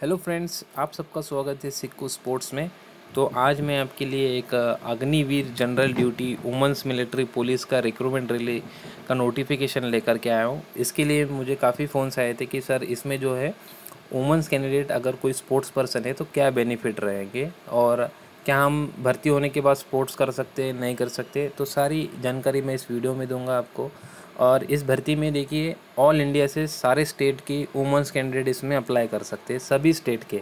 Hello friends आप सबका स्वागत है सिक्कू स्पोर्ट्स में तो आज मैं आपके लिए एक Agniveer general duty women's military police का रिक्रूटमेंट रिले का नोटिफिकेशन लेकर के आया हूँ इसके लिए मुझे काफ़ी फ़ोन्स आए थे कि सर इसमें जो है वुमेंस कैंडिडेट अगर कोई स्पोर्ट्स पर्सन है तो क्या बेनिफिट रहेंगे और क्या हम भर्ती होने के बाद स्पोर्ट्स कर सकते हैं नहीं कर सकते तो सारी जानकारी मैं इस वीडियो में दूँगा आपको और इस भर्ती में देखिए ऑल इंडिया से सारे स्टेट की वुमेंस कैंडिडेट इसमें अप्लाई कर सकते हैं सभी स्टेट के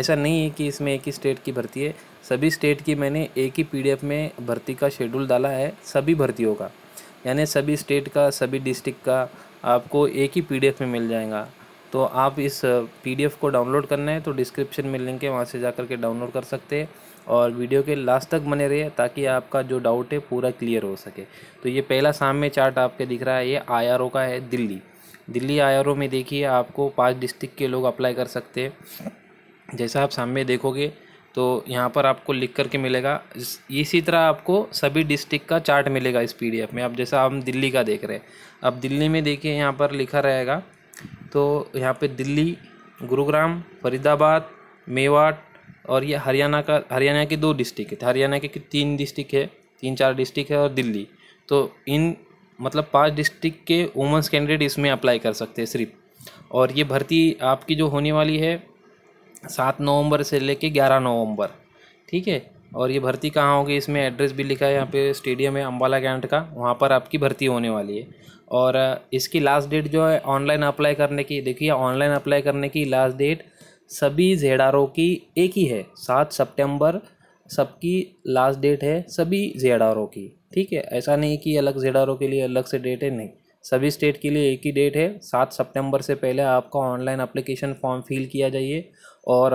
ऐसा नहीं है कि इसमें एक ही स्टेट की भर्ती है सभी स्टेट की मैंने एक ही पीडीएफ में भर्ती का शेड्यूल डाला है सभी भर्तियों का यानी सभी स्टेट का सभी डिस्ट्रिक्ट का आपको एक ही पीडीएफ में मिल जाएगा तो आप इस पीडीएफ को डाउनलोड करना है तो डिस्क्रिप्शन में लिंक है वहाँ से जा कर के डाउनलोड कर सकते हैं और वीडियो के लास्ट तक बने रहिए ताकि आपका जो डाउट है पूरा क्लियर हो सके तो ये पहला सामने चार्ट आपके दिख रहा है ये आई का है दिल्ली दिल्ली आई में देखिए आपको पाँच डिस्ट्रिक्ट के लोग अप्लाई कर सकते हैं जैसा आप सामने देखोगे तो यहाँ पर आपको लिख करके मिलेगा इसी तरह आपको सभी डिस्ट्रिक्ट का चार्ट मिलेगा इस पीडीएफ में अब जैसा हम दिल्ली का देख रहे हैं अब दिल्ली में देखिए यहाँ पर लिखा रहेगा तो यहाँ पे दिल्ली गुरुग्राम फरीदाबाद मेवाड़ और ये हरियाणा का हरियाणा के दो डिस्ट्रिक्ट है तो हरियाणा के तीन डिस्ट्रिक्ट है तीन चार डिस्ट्रिक्ट है और दिल्ली तो इन मतलब पांच डिस्ट्रिक्ट के वुमेंस कैंडिडेट इसमें अप्लाई कर सकते हैं सिर्फ और ये भर्ती आपकी जो होने वाली है सात नवंबर से लेके ग्यारह नवंबर ठीक है और ये भर्ती कहाँ होगी इसमें एड्रेस भी लिखा है यहाँ पे स्टेडियम है अम्बाला कैंट का वहाँ पर आपकी भर्ती होने वाली है और इसकी लास्ट डेट जो है ऑनलाइन अप्लाई करने की देखिए ऑनलाइन अप्लाई करने की लास्ट डेट सभी जेडारों की एक ही है सात सितंबर सबकी लास्ट डेट है सभी जेडारों की ठीक है ऐसा नहीं कि अलग जेडारों के लिए अलग से डेट है नहीं सभी स्टेट के लिए एक ही डेट है सात सितंबर से पहले आपका ऑनलाइन अप्लीकेशन फॉर्म फिल किया जाइए और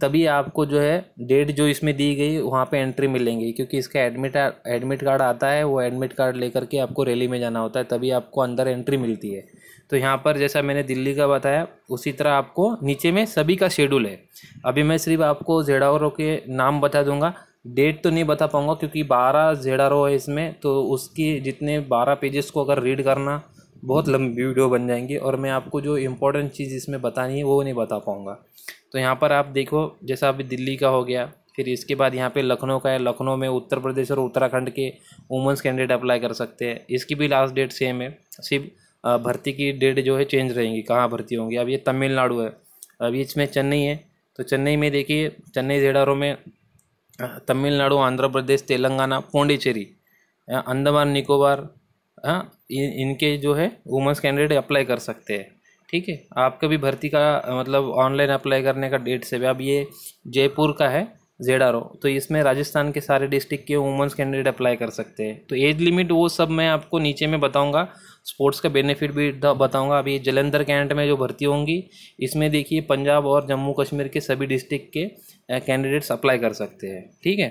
तभी आपको जो है डेट जो इसमें दी गई वहाँ पे एंट्री मिलेंगी क्योंकि इसका एडमिट एडमिट कार्ड आता है वो एडमिट कार्ड लेकर के आपको रैली में जाना होता है तभी आपको अंदर एंट्री मिलती है तो यहाँ पर जैसा मैंने दिल्ली का बताया उसी तरह आपको नीचे में सभी का शेड्यूल है अभी मैं सिर्फ आपको जेडावरों के नाम बता दूंगा डेट तो नहीं बता पाऊंगा क्योंकि बारह जेडारो है इसमें तो उसकी जितने बारह पेजेस को अगर रीड करना बहुत लंबी वीडियो बन जाएंगी और मैं आपको जो इम्पोर्टेंट चीज़ इसमें बतानी है वो नहीं बता पाऊँगा तो यहाँ पर आप देखो जैसा अभी दिल्ली का हो गया फिर इसके बाद यहाँ पे लखनऊ का है लखनऊ में उत्तर प्रदेश और उत्तराखंड के वुमेंस कैंडिडेट अप्लाई कर सकते हैं इसकी भी लास्ट डेट सेम है सिर्फ भर्ती की डेट जो है चेंज रहेंगी कहाँ भर्ती होंगी अब ये तमिलनाडु है अभी इसमें चेन्नई है तो चेन्नई में देखिए चेन्नई जेडारों में तमिलनाडु आंध्र प्रदेश तेलंगाना पौंडीचेरी अंडमान निकोबार हाँ इनके जो है वुमेंस कैंडिडेट अप्लाई कर सकते हैं ठीक है आपका भी भर्ती का मतलब ऑनलाइन अप्लाई करने का डेट से अब ये जयपुर का है जेड आर ओ तो इसमें राजस्थान के सारे डिस्ट्रिक्ट के वुमेंस कैंडिडेट अप्लाई कर सकते हैं तो एज लिमिट वो सब मैं आपको नीचे में बताऊंगा स्पोर्ट्स का बेनिफिट भी बताऊंगा अभी जलंधर कैंट में जो भर्ती होंगी इसमें देखिए पंजाब और जम्मू कश्मीर के सभी डिस्ट्रिक्ट के कैंडिडेट्स अप्लाई कर सकते हैं ठीक है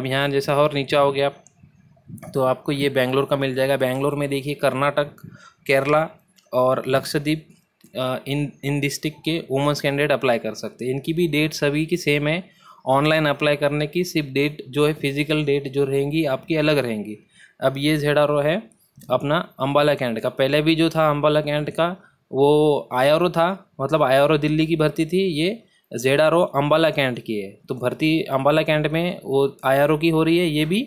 अब यहाँ जैसा और नीचा हो गया तो आपको ये बेंगलोर का मिल जाएगा बेंगलोर में देखिए कर्नाटक केरला और लक्षद्वीप इन इन डिस्ट्रिक्ट के वुमेंस कैंडिडेट अप्लाई कर सकते हैं इनकी भी डेट सभी की सेम है ऑनलाइन अप्लाई करने की सिर्फ डेट जो है फिजिकल डेट जो रहेंगी आपकी अलग रहेंगी अब ये जेडारो है अपना अम्बाला कैंट का पहले भी जो था अम्बाला कैंट का वो आयारो था मतलब आयारो दिल्ली की भर्ती थी ये ओ अम्बाला कैंट की है तो भर्ती अम्बाला कैंट में वो आयारो की हो रही है ये भी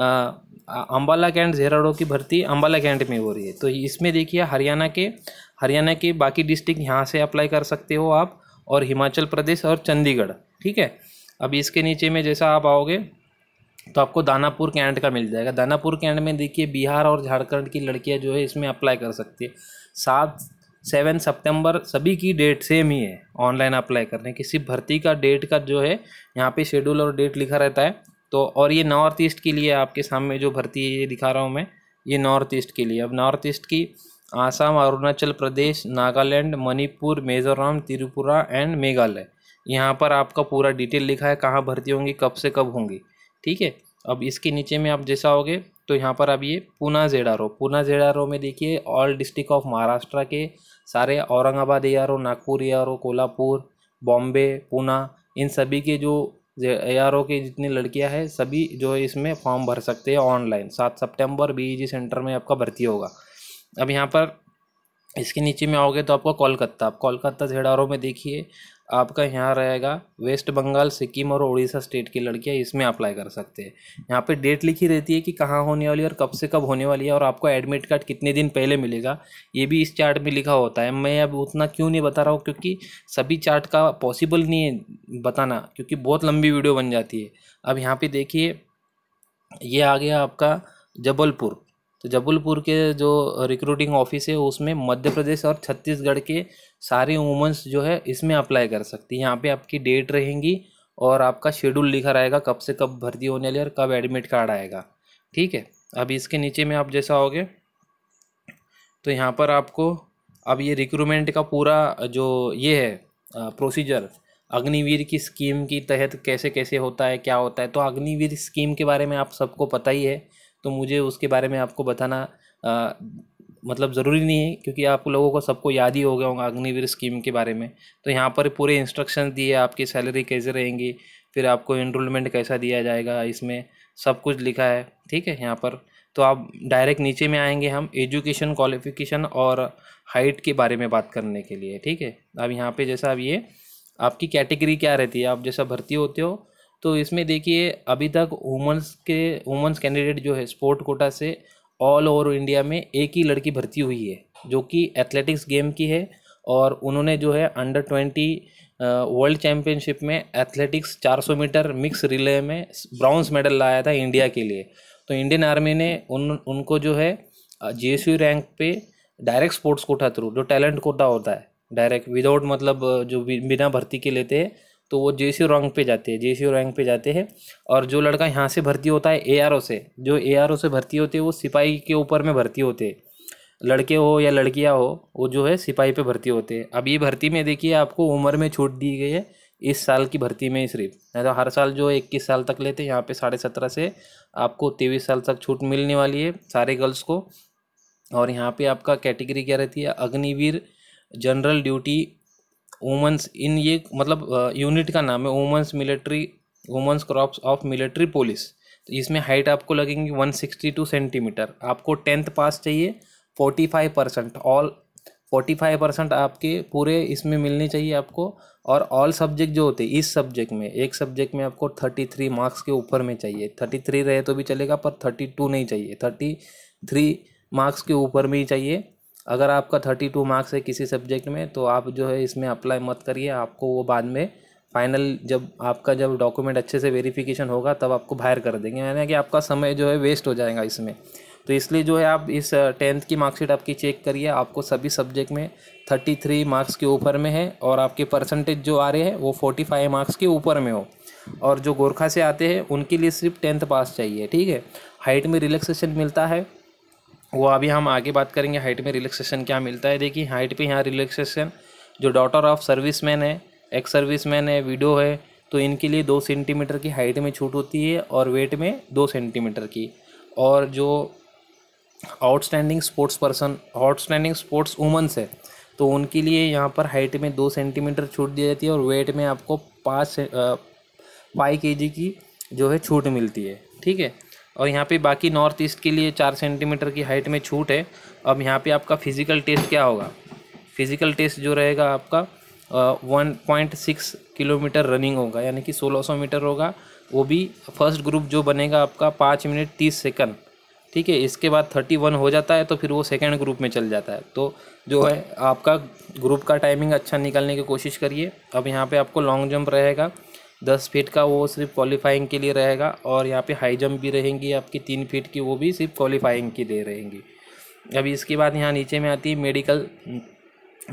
अम्बाला कैंट कैंट जेराडो की भर्ती अम्बाला कैंट में हो रही है तो इसमें देखिए हरियाणा के हरियाणा के बाकी डिस्ट्रिक्ट यहाँ से अप्लाई कर सकते हो आप और हिमाचल प्रदेश और चंडीगढ़ ठीक है अब इसके नीचे में जैसा आप आओगे तो आपको दानापुर कैंट का मिल जाएगा दानापुर कैंट में देखिए बिहार और झारखंड की लड़कियां जो है इसमें अप्लाई कर सकती है सात सेवन सितंबर सभी की डेट सेम ही है ऑनलाइन अप्लाई करने किसी भर्ती का डेट का जो है यहाँ पे शेड्यूल और डेट लिखा रहता है तो और ये नॉर्थ ईस्ट के लिए आपके सामने जो भर्ती है ये दिखा रहा हूँ मैं ये नॉर्थ ईस्ट के लिए अब नॉर्थ ईस्ट की आसाम अरुणाचल प्रदेश नागालैंड मणिपुर मिज़ोरम त्रिपुरा एंड मेघालय यहाँ पर आपका पूरा डिटेल लिखा है कहाँ भर्ती होंगी कब से कब होंगी ठीक है अब इसके नीचे में आप जैसा होगे तो यहाँ पर आप ये पूना जेडारो पूना जेडारो में देखिए ऑल डिस्ट्रिक्ट ऑफ महाराष्ट्र के सारे औरंगाबाद ए नागपुर ए कोल्हापुर बॉम्बे पूना इन सभी के जो ए के जितनी लड़कियाँ हैं सभी जो इसमें फॉर्म भर सकते हैं ऑनलाइन सात सितंबर जी सेंटर e में आपका भर्ती होगा अब यहाँ पर इसके नीचे में आओगे तो आपको कोलकाता आप कोलकाता झेड़ारों में देखिए आपका यहाँ रहेगा वेस्ट बंगाल सिक्किम और उड़ीसा स्टेट की लड़कियाँ इसमें अप्लाई कर सकते हैं यहाँ पे डेट लिखी रहती है कि कहाँ होने वाली है और कब से कब होने वाली है और आपको एडमिट कार्ड कितने दिन पहले मिलेगा ये भी इस चार्ट में लिखा होता है मैं अब उतना क्यों नहीं बता रहा हूँ क्योंकि सभी चार्ट का पॉसिबल नहीं है बताना क्योंकि बहुत लंबी वीडियो बन जाती है अब यहाँ पर देखिए ये आ गया आपका जबलपुर तो जबलपुर के जो रिक्रूटिंग ऑफिस है उसमें मध्य प्रदेश और छत्तीसगढ़ के सारे वुमेंस जो है इसमें अप्लाई कर सकती हैं यहाँ पे आपकी डेट रहेंगी और आपका शेड्यूल लिखा रहेगा कब से कब भर्ती होने वाली और कब एडमिट कार्ड आएगा ठीक है अब इसके नीचे में आप जैसा होगे तो यहाँ पर आपको अब ये रिक्रूटमेंट का पूरा जो ये है प्रोसीजर अग्निवीर की स्कीम की तहत कैसे कैसे होता है क्या होता है तो अग्निवीर स्कीम के बारे में आप सबको पता ही है तो मुझे उसके बारे में आपको बताना आ, मतलब ज़रूरी नहीं है क्योंकि आप लोगों को सबको याद ही हो गया होगा अग्निवीर स्कीम के बारे में तो यहाँ पर पूरे इंस्ट्रक्शन दिए आपकी सैलरी कैसे रहेंगी फिर आपको इनरोलमेंट कैसा दिया जाएगा इसमें सब कुछ लिखा है ठीक है यहाँ पर तो आप डायरेक्ट नीचे में आएंगे हम एजुकेशन क्वालिफिकेशन और हाइट के बारे में बात करने के लिए ठीक है अब यहाँ पे जैसा अब ये आपकी कैटेगरी क्या रहती है आप जैसा भर्ती होते हो तो इसमें देखिए अभी तक वुमेंस के वुमेंस कैंडिडेट जो है स्पोर्ट कोटा से ऑल ओवर इंडिया में एक ही लड़की भर्ती हुई है जो कि एथलेटिक्स गेम की है और उन्होंने जो है अंडर ट्वेंटी वर्ल्ड चैम्पियनशिप में एथलेटिक्स 400 मीटर मिक्स रिले में ब्राउन्स मेडल लाया था इंडिया के लिए तो इंडियन आर्मी ने उन उनको जो है जे रैंक पे डायरेक्ट स्पोर्ट्स कोटा थ्रू जो टैलेंट कोटा होता है डायरेक्ट विदाउट मतलब जो बिना भर्ती के लेते हैं तो वो जे सी रैंक पे जाते हैं जे सी रैंक पे जाते हैं और जो लड़का यहाँ से भर्ती होता है ए आर ओ से जो ए आर ओ से भर्ती होते हैं वो सिपाही के ऊपर में भर्ती होते हैं लड़के हो या लड़कियाँ हो वो जो है सिपाही पे भर्ती होते हैं अब ये भर्ती में देखिए आपको उम्र में छूट दी गई है इस साल की भर्ती में ही सिर्फ नहीं तो हर साल जो है इक्कीस साल तक लेते हैं यहाँ पे साढ़े सत्रह से आपको तेईस साल तक छूट मिलने वाली है सारे गर्ल्स को और यहाँ पे आपका कैटेगरी क्या रहती है अग्निवीर जनरल ड्यूटी वुमेंस इन ये मतलब यूनिट का नाम है women's military women's corps of military police तो इसमें हाइट आपको लगेंगी वन सिक्सटी टू सेंटीमीटर आपको टेंथ पास चाहिए forty five percent all forty five percent आपके पूरे इसमें मिलने चाहिए आपको और ऑल सब्जेक्ट जो होते हैं इस सब्जेक्ट में एक सब्जेक्ट में आपको थर्टी थ्री मार्क्स के ऊपर में चाहिए थर्टी थ्री रहे तो भी चलेगा पर थर्टी टू नहीं चाहिए थर्टी थ्री मार्क्स के ऊपर में ही चाहिए अगर आपका थर्टी टू मार्क्स है किसी सब्जेक्ट में तो आप जो है इसमें अप्लाई मत करिए आपको वो बाद में फाइनल जब आपका जब डॉक्यूमेंट अच्छे से वेरिफिकेशन होगा तब आपको बाहर कर देंगे यानी कि आपका समय जो है वेस्ट हो जाएगा इसमें तो इसलिए जो है आप इस टेंथ की मार्कशीट आपकी चेक करिए आपको सभी सब्जेक्ट में थर्टी थ्री मार्क्स के ऊपर में है और आपके परसेंटेज जो आ रहे हैं वो फोर्टी फाइव मार्क्स के ऊपर में हो और जो गोरखा से आते हैं उनके लिए सिर्फ टेंथ पास चाहिए ठीक है हाइट में रिलैक्सेशन मिलता है वो अभी हम आगे बात करेंगे हाइट में रिलैक्सेशन क्या मिलता है देखिए हाइट पे यहाँ रिलैक्सेशन जो डॉटर ऑफ सर्विस मैन है एक्स सर्विस मैन है विडो है तो इनके लिए दो सेंटीमीटर की हाइट में छूट होती है और वेट में दो सेंटीमीटर की और जो outstanding sports person outstanding sports women's है तो उनके लिए यहाँ पर हाइट में दो सेंटीमीटर छूट दी जाती है और वेट में आपको पाँच फाइव के जी की जो है छूट मिलती है ठीक है और यहाँ पे बाकी नॉर्थ ईस्ट के लिए चार सेंटीमीटर की हाइट में छूट है अब यहाँ पे आपका फिज़िकल टेस्ट क्या होगा फिज़िकल टेस्ट जो रहेगा आपका one point six kilometre running होगा यानी कि सोलह सौ मीटर होगा वो भी फर्स्ट ग्रुप जो बनेगा आपका पाँच मिनट तीस सेकंड ठीक है इसके बाद थर्टी वन हो जाता है तो फिर वो सेकेंड ग्रुप में चल जाता है तो जो है आपका ग्रुप का टाइमिंग अच्छा निकालने की कोशिश करिए अब यहाँ पर आपको लॉन्ग जंप रहेगा दस फीट का वो सिर्फ क्वालिफाइंग के लिए रहेगा और यहाँ पे हाई जंप भी रहेंगी आपकी तीन फीट की वो भी सिर्फ क्वालिफाइंग के लिए रहेंगी अभी इसके बाद यहाँ नीचे में आती है मेडिकल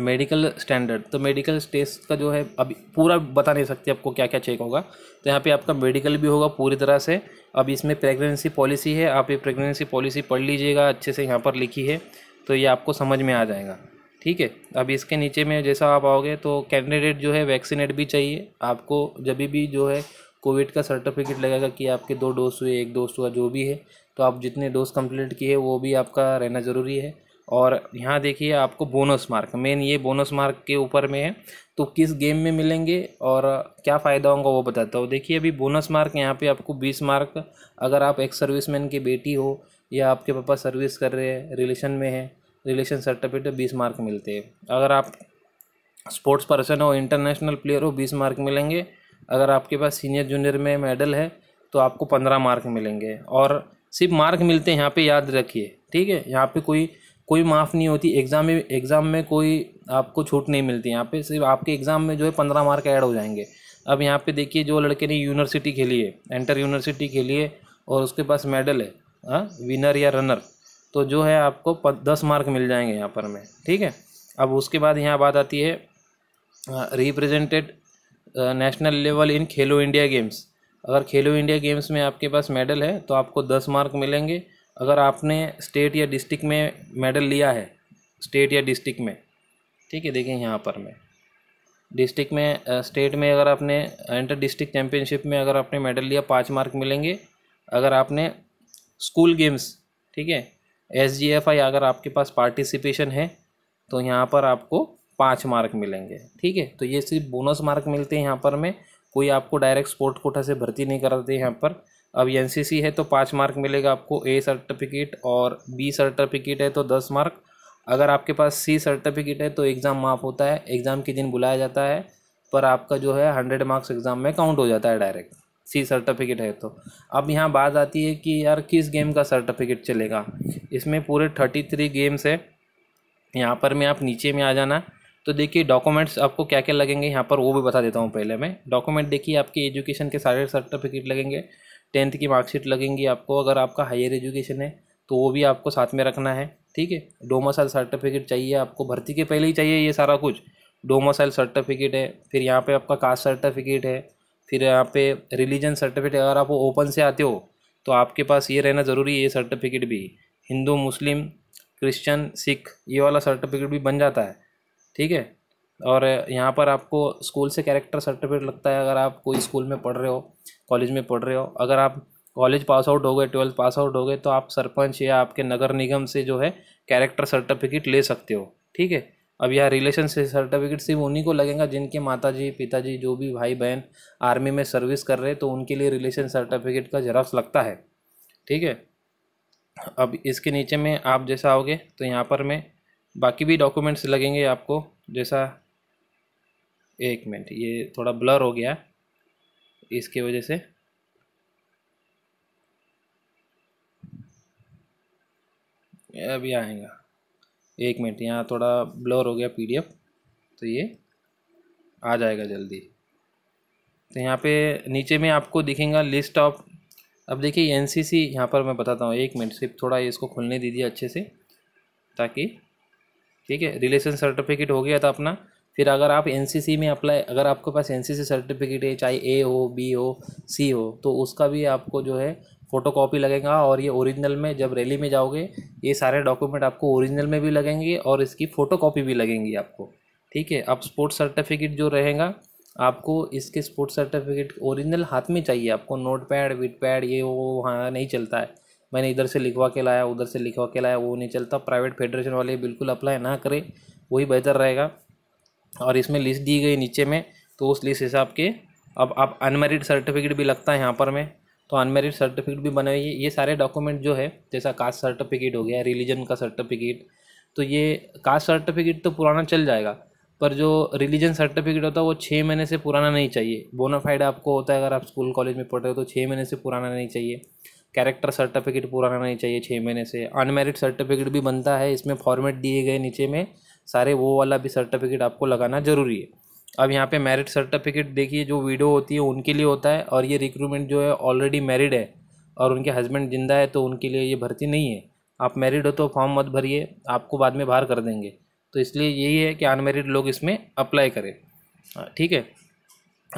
मेडिकल स्टैंडर्ड तो मेडिकल टेस्ट का जो है अभी पूरा बता नहीं सकते आपको क्या क्या चेक होगा तो यहाँ पे आपका मेडिकल भी होगा पूरी तरह से अब इसमें प्रेगनेंसी पॉलिसी है आप ये प्रेगनेंसी पॉलिसी पढ़ लीजिएगा अच्छे से यहाँ पर लिखी है तो ये आपको समझ में आ जाएगा ठीक है अब इसके नीचे में जैसा आप आओगे तो कैंडिडेट जो है वैक्सीनेट भी चाहिए आपको जब भी जो है कोविड का सर्टिफिकेट लगेगा कि आपके दो डोज हुए एक डोज हुआ जो भी है तो आप जितने डोज कंप्लीट किए वो भी आपका रहना ज़रूरी है और यहाँ देखिए आपको बोनस मार्क मेन ये बोनस मार्क के ऊपर में है तो किस गेम में मिलेंगे और क्या फ़ायदा होगा वो बताता हूँ देखिए अभी बोनस मार्क यहाँ पे आपको बीस मार्क अगर आप एक सर्विसमैन की बेटी हो या आपके पापा सर्विस कर रहे हैं रिलेशन में है रिलेशन सर्टिफिकेट बीस मार्क मिलते हैं अगर आप स्पोर्ट्स पर्सन हो इंटरनेशनल प्लेयर हो बीस मार्क मिलेंगे अगर आपके पास सीनियर जूनियर में मेडल है तो आपको पंद्रह मार्क मिलेंगे और सिर्फ मार्क मिलते हैं यहाँ पे याद रखिए ठीक है यहाँ पे कोई कोई माफ़ नहीं होती एग्ज़ाम में एग्ज़ाम में कोई आपको छूट नहीं मिलती यहाँ पे सिर्फ आपके एग्ज़ाम में जो है पंद्रह मार्क ऐड हो जाएंगे अब यहाँ पे देखिए जो लड़के ने यूनिवर्सिटी खेली है एंटर यूनिवर्सिटी खेली है और उसके पास मेडल है आ? हाँ, विनर या रनर तो जो है आपको दस मार्क मिल जाएंगे यहाँ पर में ठीक है अब उसके बाद यहाँ बात आती है रिप्रेजेंटेड नेशनल लेवल इन खेलो इंडिया गेम्स अगर खेलो इंडिया गेम्स में आपके पास मेडल है तो आपको दस मार्क मिलेंगे अगर आपने स्टेट या डिस्ट्रिक्ट में मेडल लिया है स्टेट या डिस्ट्रिक्ट में ठीक है देखिए यहाँ पर मैं डिस्ट्रिक्ट में स्टेट में अगर आपने इंटर डिस्ट्रिक्ट चैम्पियनशिप में अगर आपने मेडल लिया पाँच मार्क मिलेंगे अगर आपने स्कूल गेम्स ठीक है एस अगर आपके पास पार्टिसिपेशन है तो यहाँ पर आपको पाँच मार्क मिलेंगे ठीक है तो ये सिर्फ बोनस मार्क मिलते हैं यहाँ पर में कोई आपको डायरेक्ट स्पोर्ट कोटा से भर्ती नहीं कराते यहाँ पर अब एन है तो पाँच मार्क मिलेगा आपको ए सर्टिफिकेट और बी सर्टिफिकेट है तो दस मार्क अगर आपके पास सी सर्टिफिकेट है तो एग्ज़ाम माफ होता है एग्ज़ाम के दिन बुलाया जाता है पर आपका जो है हंड्रेड मार्क्स एग्ज़ाम में काउंट हो जाता है डायरेक्ट सी सर्टिफिकेट है तो अब यहाँ बात आती है कि यार किस गेम का सर्टिफिकेट चलेगा इसमें पूरे थर्टी थ्री गेम्स है यहाँ पर मैं आप नीचे में आ जाना तो देखिए डॉक्यूमेंट्स आपको क्या क्या लगेंगे यहाँ पर वो भी बता देता हूँ पहले मैं डॉक्यूमेंट देखिए आपके एजुकेशन के सारे सर्टिफिकेट लगेंगे टेंथ की मार्कशीट लगेंगी आपको अगर आपका हायर एजुकेशन है तो वो भी आपको साथ में रखना है ठीक है डोमोसाइल सर्टिफिकेट चाहिए आपको भर्ती के पहले ही चाहिए ये सारा कुछ डोमोसाइल सर्टिफिकेट है फिर यहाँ पे आपका कास्ट सर्टिफिकेट है फिर यहाँ पे रिलीजन सर्टिफिकेट अगर आप ओपन से आते हो तो आपके पास ये रहना ज़रूरी है ये सर्टिफिकेट भी हिंदू मुस्लिम क्रिश्चियन सिख ये वाला सर्टिफिकेट भी बन जाता है ठीक है और यहाँ पर आपको स्कूल से कैरेक्टर सर्टिफिकेट लगता है अगर आप कोई स्कूल में पढ़ रहे हो कॉलेज में पढ़ रहे हो अगर आप कॉलेज पास आउट हो गए ट्वेल्थ पास आउट हो गए तो आप सरपंच या आपके नगर निगम से जो है कैरेक्टर सर्टिफिकेट ले सकते हो ठीक है अब यह रिलेशन सर्टिफिकेट सिर्फ उन्हीं को लगेगा जिनके माताजी पिताजी जो भी भाई बहन आर्मी में सर्विस कर रहे हैं तो उनके लिए रिलेशन सर्टिफिकेट का जेरॉक्स लगता है ठीक है अब इसके नीचे में आप जैसा आओगे तो यहाँ पर मैं बाकी भी डॉक्यूमेंट्स लगेंगे आपको जैसा एक मिनट ये थोड़ा ब्लर हो गया इसके वजह से अभी आएगा एक मिनट यहाँ थोड़ा ब्लर हो गया पीडीएफ तो ये आ जाएगा जल्दी तो यहाँ पे नीचे में आपको दिखेगा लिस्ट ऑफ अब देखिए एन सी यहाँ पर मैं बताता हूँ एक मिनट सिर्फ थोड़ा इसको खुलने दीजिए अच्छे से ताकि ठीक है रिलेशन सर्टिफिकेट हो गया था अपना फिर अगर आप एन में अप्लाई अगर आपके पास एन सर्टिफिकेट है चाहे ए हो बी हो सी हो तो उसका भी आपको जो है फ़ोटो कॉपी लगेगा और ये ओरिजिनल में जब रैली में जाओगे ये सारे डॉक्यूमेंट आपको ओरिजिनल में भी लगेंगे और इसकी फ़ोटो कॉपी भी लगेंगी आपको ठीक है अब स्पोर्ट्स सर्टिफिकेट जो रहेगा आपको इसके स्पोर्ट्स सर्टिफिकेट ओरिजिनल हाथ में चाहिए आपको नोट पैड विट पैड ये वो वहाँ नहीं चलता है मैंने इधर से लिखवा के लाया उधर से लिखवा के लाया वो नहीं चलता प्राइवेट फेडरेशन वाले बिल्कुल अप्लाई ना करें वही बेहतर रहेगा और इसमें लिस्ट दी गई नीचे में तो उस लिस्ट हिसाब के अब आप अनमेरिड सर्टिफिकेट भी लगता है यहाँ पर में तो अनमेरिड सर्टिफिकेट भी हुई है ये सारे डॉक्यूमेंट जो है जैसा कास्ट सर्टिफिकेट हो गया रिलीजन का सर्टिफिकेट तो ये कास्ट सर्टिफिकेट तो पुराना चल जाएगा पर जो रिलीजन सर्टिफिकेट होता है वो छः महीने से पुराना नहीं चाहिए बोनाफाइड आपको होता है अगर आप स्कूल कॉलेज में पढ़ रहे हो तो छः महीने से पुराना नहीं चाहिए कैरेक्टर सर्टिफिकेट पुराना नहीं चाहिए छः महीने से अनमेरिड सर्टिफिकेट भी बनता है इसमें फॉर्मेट दिए गए नीचे में सारे वो वाला भी सर्टिफिकेट आपको लगाना ज़रूरी है अब यहाँ पे मैरिड सर्टिफिकेट देखिए जो वीडियो होती है उनके लिए होता है और ये रिक्रूटमेंट जो है ऑलरेडी मैरिड है और उनके हस्बैंड जिंदा है तो उनके लिए ये भर्ती नहीं है आप मैरिड हो तो फॉर्म मत भरिए आपको बाद में बाहर कर देंगे तो इसलिए यही है कि अनमेरिड लोग इसमें अप्लाई करें हाँ, ठीक है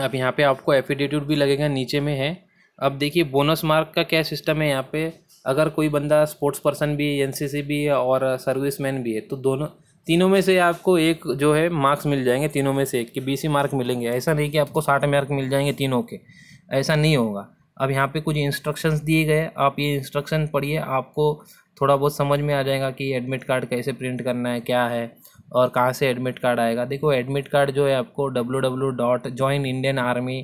अब यहाँ पर आपको एफिडेविट भी लगेगा नीचे में है अब देखिए बोनस मार्क का क्या सिस्टम है यहाँ पर अगर कोई बंदा स्पोर्ट्स पर्सन भी है एन भी है और सर्विस मैन भी है तो दोनों तीनों में से आपको एक जो है मार्क्स मिल जाएंगे तीनों में से एक के बीस ही मार्क मिलेंगे ऐसा नहीं कि आपको साठ मार्क मिल जाएंगे तीनों के ऐसा नहीं होगा अब यहाँ पे कुछ इंस्ट्रक्शंस दिए गए आप ये इंस्ट्रक्शन पढ़िए आपको थोड़ा बहुत समझ में आ जाएगा कि एडमिट कार्ड कैसे प्रिंट करना है क्या है और कहाँ से एडमिट कार्ड आएगा देखो एडमिट कार्ड जो है आपको W W dot join Indian army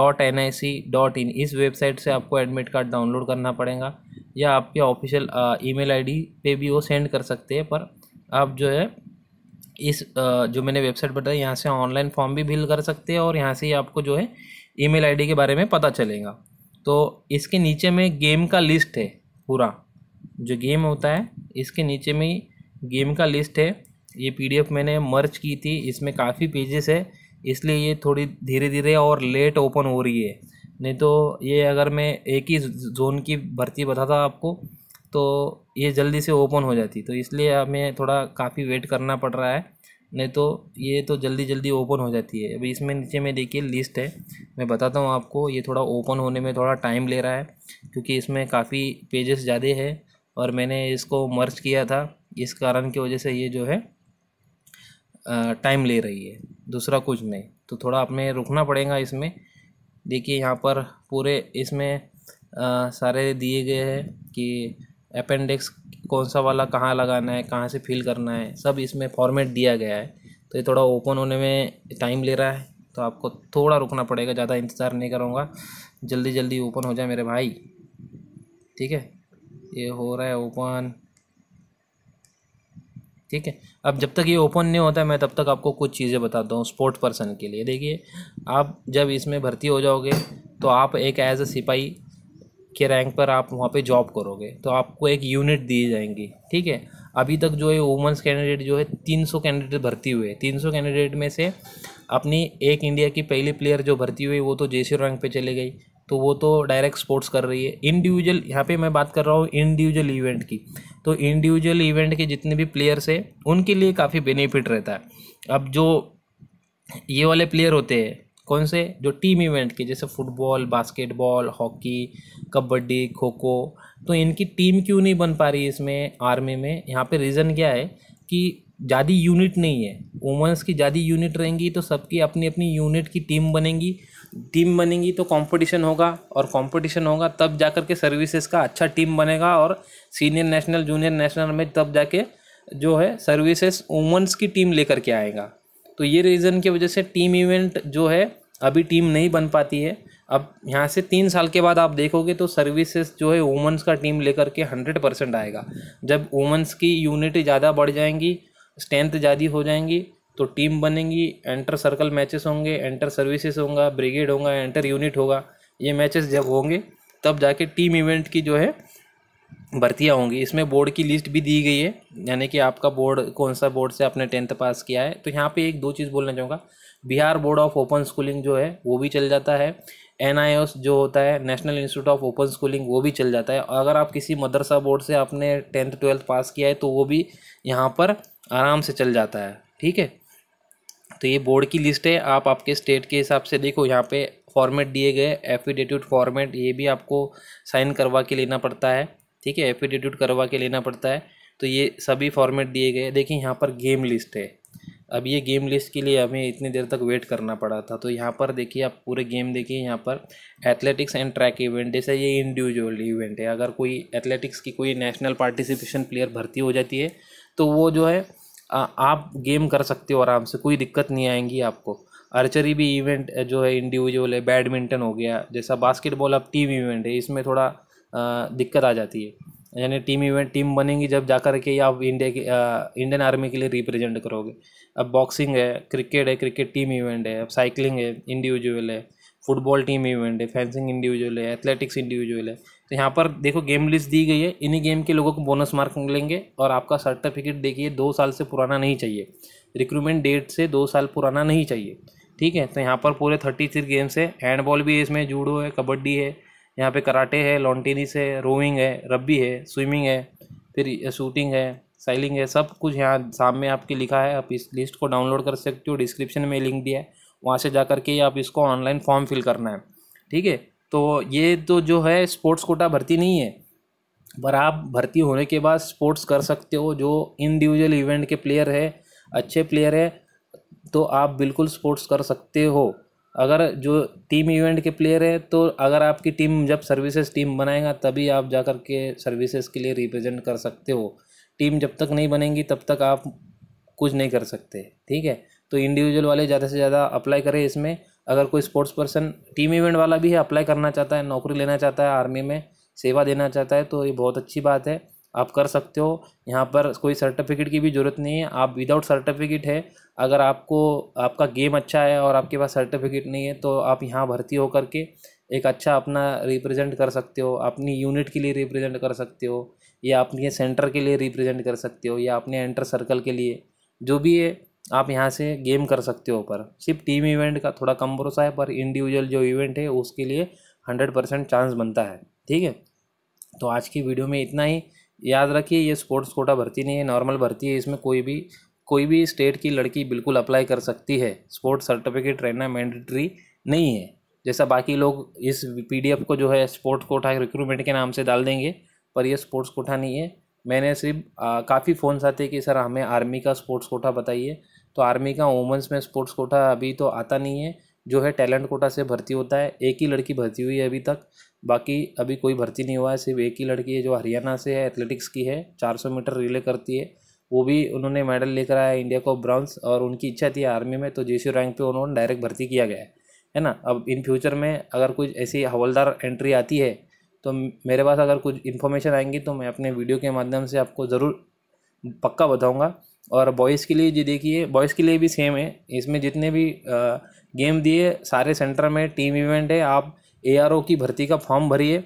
dot N I C dot in इस वेबसाइट से आपको एडमिट कार्ड डाउनलोड करना पड़ेगा या आपके ऑफिशियल ईमेल आईडी पे भी वो सेंड कर सकते हैं पर आप जो है इस जो मैंने वेबसाइट बताई यहाँ से ऑनलाइन फॉर्म भी फिल कर सकते हैं और यहाँ से ही आपको जो है ईमेल आईडी के बारे में पता चलेगा तो इसके नीचे में गेम का लिस्ट है पूरा जो गेम होता है इसके नीचे में गेम का लिस्ट है ये पीडीएफ मैंने मर्च की थी इसमें काफ़ी पेजेस है इसलिए ये थोड़ी धीरे धीरे और लेट ओपन हो रही है नहीं तो ये अगर मैं एक ही जोन की भर्ती बताता आपको तो ये जल्दी से ओपन हो जाती तो इसलिए हमें थोड़ा काफ़ी वेट करना पड़ रहा है नहीं तो ये तो जल्दी जल्दी ओपन हो जाती है अभी इसमें नीचे में देखिए लिस्ट है मैं बताता हूँ आपको ये थोड़ा ओपन होने में थोड़ा टाइम ले रहा है क्योंकि इसमें काफ़ी पेजेस ज़्यादा है और मैंने इसको मर्ज किया था इस कारण की वजह से ये जो है टाइम ले रही है दूसरा कुछ नहीं तो थोड़ा अपने रुकना पड़ेगा इसमें देखिए यहाँ पर पूरे इसमें आ, सारे दिए गए हैं कि अपेंडिक्स कौन सा वाला कहाँ लगाना है कहाँ से फिल करना है सब इसमें फॉर्मेट दिया गया है तो ये थोड़ा ओपन होने में टाइम ले रहा है तो आपको थोड़ा रुकना पड़ेगा ज़्यादा इंतज़ार नहीं करूँगा जल्दी जल्दी ओपन हो जाए मेरे भाई ठीक है ये हो रहा है ओपन ठीक है अब जब तक ये ओपन नहीं होता मैं तब तक आपको कुछ चीज़ें बताता हूँ स्पोर्ट पर्सन के लिए देखिए आप जब इसमें भर्ती हो जाओगे तो आप एक एज अ सिपाही के रैंक पर आप वहाँ पे जॉब करोगे तो आपको एक यूनिट दी जाएंगी ठीक है अभी तक जो है वुमेंस कैंडिडेट जो है तीन सौ कैंडिडेट भर्ती हुए तीन सौ कैंडिडेट में से अपनी एक इंडिया की पहली प्लेयर जो भर्ती हुई वो तो जे रैंक पे चली गई तो वो तो डायरेक्ट स्पोर्ट्स कर रही है इंडिविजुअल यहाँ पे मैं बात कर रहा हूँ इंडिविजुअल इवेंट की तो इंडिविजुअल इवेंट के जितने भी प्लेयर्स हैं उनके लिए काफ़ी बेनिफिट रहता है अब जो ये वाले प्लेयर होते हैं कौन से जो टीम इवेंट के जैसे फुटबॉल बास्केटबॉल हॉकी कबड्डी खो खो तो इनकी टीम क्यों नहीं बन पा रही इसमें आर्मी में यहाँ पे रीज़न क्या है कि ज़्यादा यूनिट नहीं है वुमेंस की ज़्यादा यूनिट रहेंगी तो सबकी अपनी अपनी यूनिट की टीम बनेंगी टीम बनेगी तो कंपटीशन होगा और कंपटीशन होगा तब जा कर के सर्विसेज का अच्छा टीम बनेगा और सीनियर नेशनल जूनियर नेशनल में तब जाके जो है सर्विसेज वुमेंस की टीम लेकर के आएगा तो ये रीज़न की वजह से टीम इवेंट जो है अभी टीम नहीं बन पाती है अब यहाँ से तीन साल के बाद आप देखोगे तो सर्विसेज जो है वुमेंस का टीम लेकर के हंड्रेड परसेंट आएगा जब वुमेंस की यूनिट ज़्यादा बढ़ जाएंगी स्ट्रेंथ ज़्यादा हो जाएंगी तो टीम बनेंगी एंटर सर्कल मैचेस होंगे एंटर सर्विसेज होंगे ब्रिगेड होगा एंटर यूनिट होगा ये मैचेस जब होंगे तब जाके टीम इवेंट की जो है भर्तियाँ होंगी इसमें बोर्ड की लिस्ट भी दी गई है यानी कि आपका बोर्ड कौन सा बोर्ड से आपने टेंथ पास किया है तो यहाँ पे एक दो चीज़ बोलना चाहूँगा Bihar board of open schooling जो है वो भी चल जाता है एन जो होता है national institute of open schooling वो भी चल जाता है अगर आप किसी मदरसा बोर्ड से आपने टेंथ ट्वेल्थ पास किया है तो वो भी यहाँ पर आराम से चल जाता है ठीक है तो ये बोर्ड की लिस्ट है आप आपके स्टेट के हिसाब से देखो यहाँ पे फॉर्मेट दिए गए एफिडेटिट फॉर्मेट ये भी आपको साइन करवा के लेना पड़ता है ठीक है एफिडेटिट करवा के लेना पड़ता है तो ये सभी फॉर्मेट दिए गए देखिए यहाँ पर गेम लिस्ट है अब ये गेम लिस्ट के लिए हमें इतनी देर तक वेट करना पड़ा था तो यहाँ पर देखिए आप पूरे गेम देखिए यहाँ पर एथलेटिक्स एंड ट्रैक इवेंट जैसे ये इंडिविजुअल इवेंट है अगर कोई एथलेटिक्स की कोई नेशनल पार्टिसिपेशन प्लेयर भर्ती हो जाती है तो वो जो है आप गेम कर सकते हो आराम से कोई दिक्कत नहीं आएंगी आपको आर्चरी भी इवेंट जो है इंडिविजुअल है बैडमिंटन हो गया जैसा बास्केटबॉल अब टीम इवेंट है इसमें थोड़ा दिक्कत आ जाती है यानी टीम इवेंट टीम बनेंगी जब जाकर के आप इंडिया के इंडियन आर्मी के लिए रिप्रेजेंट करोगे अब बॉक्सिंग है क्रिकेट है क्रिकेट टीम इवेंट है अब साइकिलिंग है इंडिविजुअल है फुटबॉल टीम इवेंट है फेंसिंग इंडिविजुअल है एथलेटिक्स इंडिविजुअल है तो यहाँ पर देखो गेम लिस्ट दी गई है इन्हीं गेम के लोगों को बोनस मार्क मिलेंगे और आपका सर्टिफिकेट देखिए दो साल से पुराना नहीं चाहिए रिक्रूटमेंट डेट से दो साल पुराना नहीं चाहिए ठीक है तो यहाँ पर पूरे थर्टी थ्री गेम्स है हैंडबॉल भी है इसमें जूडो है कबड्डी है यहाँ पे कराटे है लॉन्टेनिस है रोइंग है रब्बी है स्विमिंग है फिर शूटिंग है साइलिंग है सब कुछ यहाँ सामने आपके लिखा है आप इस लिस्ट को डाउनलोड कर सकते हो डिस्क्रिप्शन में लिंक दिया है वहाँ से जा कर के आप इसको ऑनलाइन फॉर्म फिल करना है ठीक है तो ये तो जो है स्पोर्ट्स कोटा भर्ती नहीं है पर आप भर्ती होने के बाद स्पोर्ट्स कर सकते हो जो इंडिविजुअल इवेंट के प्लेयर है अच्छे प्लेयर है तो आप बिल्कुल स्पोर्ट्स कर सकते हो अगर जो टीम इवेंट के प्लेयर हैं तो अगर आपकी टीम जब सर्विसेज टीम बनाएगा तभी आप जा कर के सर्विसेज के लिए रिप्रेजेंट कर सकते हो टीम जब तक नहीं बनेगी तब तक आप कुछ नहीं कर सकते ठीक है तो इंडिविजुअल वाले ज़्यादा से ज़्यादा अप्लाई करें इसमें अगर कोई स्पोर्ट्स पर्सन टीम इवेंट वाला भी है अप्लाई करना चाहता है नौकरी लेना चाहता है आर्मी में सेवा देना चाहता है तो ये बहुत अच्छी बात है आप कर सकते हो यहाँ पर कोई सर्टिफिकेट की भी ज़रूरत नहीं है आप विदाउट सर्टिफिकेट है अगर आपको आपका गेम अच्छा है और आपके पास सर्टिफिकेट नहीं है तो आप यहाँ भर्ती होकर के एक अच्छा अपना रिप्रेजेंट कर सकते हो अपनी यूनिट के लिए रिप्रेजेंट कर सकते हो या अपने सेंटर के लिए रिप्रेजेंट कर सकते हो या अपने एंटर सर्कल के लिए जो भी है आप यहाँ से गेम कर सकते हो पर सिर्फ टीम इवेंट का थोड़ा कम भरोसा है पर इंडिविजुअल जो इवेंट है उसके लिए हंड्रेड परसेंट चांस बनता है ठीक है तो आज की वीडियो में इतना ही याद रखिए ये स्पोर्ट्स कोटा भर्ती नहीं है नॉर्मल भर्ती है इसमें कोई भी कोई भी स्टेट की लड़की बिल्कुल अप्लाई कर सकती है स्पोर्ट्स सर्टिफिकेट रहना मैंडेटरी नहीं है जैसा बाकी लोग इस पीडीएफ को जो है स्पोर्ट्स कोटा रिक्रूटमेंट के नाम से डाल देंगे पर यह स्पोर्ट्स कोटा नहीं है मैंने सिर्फ काफ़ी फ़ोन्स आते कि सर हमें आर्मी का स्पोर्ट्स कोटा बताइए तो आर्मी का वुमेंस में स्पोर्ट्स कोटा अभी तो आता नहीं है जो है टैलेंट कोटा से भर्ती होता है एक ही लड़की भर्ती हुई है अभी तक बाकी अभी कोई भर्ती नहीं हुआ है सिर्फ एक ही लड़की है जो हरियाणा से है एथलेटिक्स की है 400 मीटर रिले करती है वो भी उन्होंने मेडल लेकर आया इंडिया को ब्रॉन्ज और उनकी इच्छा थी आर्मी में तो सी रैंक पर उन्होंने डायरेक्ट भर्ती किया गया है है ना अब इन फ्यूचर में अगर कुछ ऐसी हवलदार एंट्री आती है तो मेरे पास अगर कुछ इन्फॉर्मेशन आएंगी तो मैं अपने वीडियो के माध्यम से आपको ज़रूर पक्का बताऊँगा और बॉयज़ के लिए जी देखिए बॉयज़ के लिए भी सेम है इसमें जितने भी गेम दिए सारे सेंटर में टीम इवेंट है आप ए की भर्ती का फॉर्म भरिए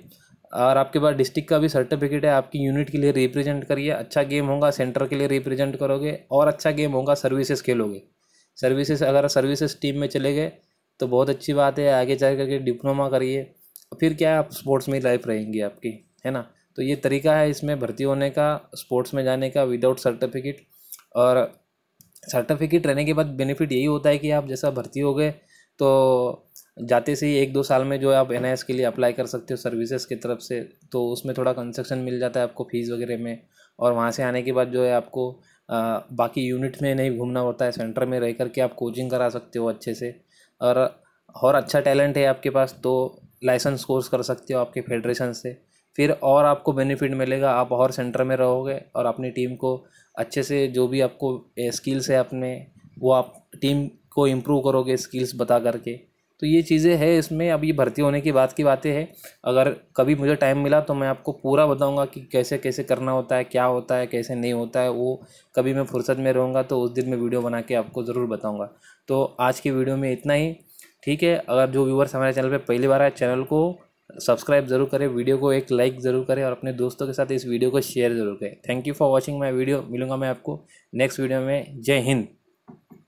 और आपके पास डिस्ट्रिक्ट का भी सर्टिफिकेट है आपकी यूनिट के लिए रिप्रेजेंट करिए अच्छा गेम होगा सेंटर के लिए रिप्रेजेंट करोगे और अच्छा गेम होगा सर्विसेज खेलोगे सर्विसेज अगर सर्विसेज टीम में चले गए तो बहुत अच्छी बात है आगे जा करके डिप्लोमा करिए फिर क्या है आप स्पोर्ट्स में लाइफ रहेंगी आपकी है ना तो ये तरीका है इसमें भर्ती होने का स्पोर्ट्स में जाने का विदाउट सर्टिफिकेट और सर्टिफिकेट रहने के बाद बेनिफिट यही होता है कि आप जैसा भर्ती हो गए तो जाते से ही एक दो साल में जो आप एन के लिए अप्लाई कर सकते हो सर्विसेज की तरफ से तो उसमें थोड़ा कंसेक्शन मिल जाता है आपको फ़ीस वगैरह में और वहाँ से आने के बाद जो है आपको आ, बाकी यूनिट में नहीं घूमना होता है सेंटर में रह कर के आप कोचिंग करा सकते हो अच्छे से और और अच्छा टैलेंट है आपके पास तो लाइसेंस कोर्स कर सकते हो आपके फेडरेशन से फिर और आपको बेनिफिट मिलेगा आप और सेंटर में रहोगे और अपनी टीम को अच्छे से जो भी आपको स्किल्स है अपने वो आप टीम को इम्प्रूव करोगे स्किल्स बता करके तो ये चीज़ें हैं इसमें अब ये भर्ती होने की बात की बातें हैं अगर कभी मुझे टाइम मिला तो मैं आपको पूरा बताऊंगा कि कैसे कैसे करना होता है क्या होता है कैसे नहीं होता है वो कभी मैं फुर्सत में रहूँगा तो उस दिन मैं वीडियो बना के आपको ज़रूर बताऊँगा तो आज की वीडियो में इतना ही ठीक है अगर जो व्यूवर्स हमारे चैनल पर पहली बार आए चैनल को सब्सक्राइब ज़रूर करें वीडियो को एक लाइक ज़रूर करें और अपने दोस्तों के साथ इस वीडियो को शेयर ज़रूर करें thank you for watching my video मिलूंगा मैं आपको नेक्स्ट वीडियो में जय हिंद